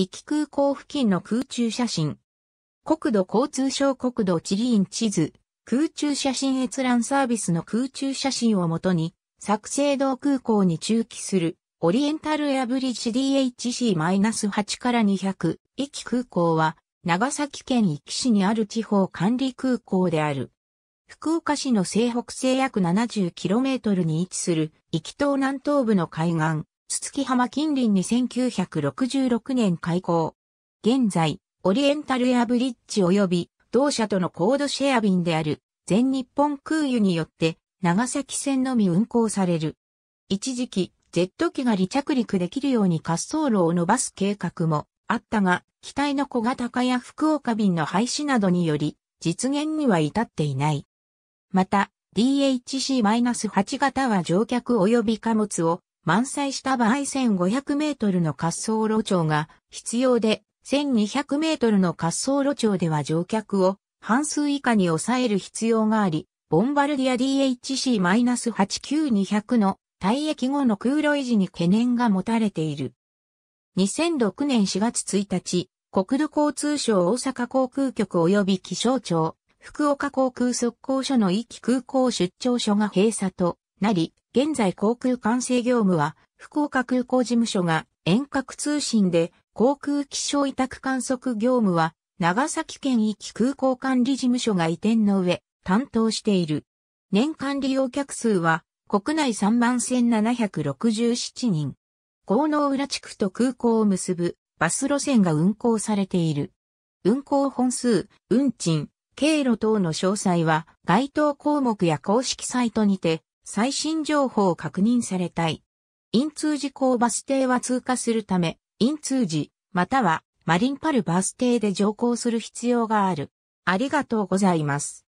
駅空港付近の空中写真。国土交通省国土地理院地図、空中写真閲覧サービスの空中写真をもとに、作成道空港に駐機する、オリエンタルエアブリッジ DHC-8 から200、壱空港は、長崎県駅市にある地方管理空港である。福岡市の西北西約 70km に位置する、駅岐島南東部の海岸、つつき浜近隣に1966年開港。現在、オリエンタルエアブリッジ及び同社とのコードシェア便である全日本空輸によって長崎線のみ運行される。一時期、ジェット機が離着陸できるように滑走路を伸ばす計画もあったが、機体の小型化や福岡便の廃止などにより実現には至っていない。また、DHC-8 型は乗客及び貨物を満載した場合1500メートルの滑走路長が必要で、1200メートルの滑走路長では乗客を半数以下に抑える必要があり、ボンバルディア DHC-89200 の退役後の空路維持に懸念が持たれている。2006年4月1日、国土交通省大阪航空局及び気象庁、福岡航空速攻所の一機空港出張所が閉鎖となり、現在航空管制業務は、福岡空港事務所が遠隔通信で、航空気象委託観測業務は、長崎県域空港管理事務所が移転の上、担当している。年間利用客数は、国内3万1767人。高能浦地区と空港を結ぶバス路線が運行されている。運行本数、運賃、経路等の詳細は該当項目や公式サイトにて最新情報を確認されたい。陰通寺港バス停は通過するため、陰通寺、またはマリンパルバス停で乗降する必要がある。ありがとうございます。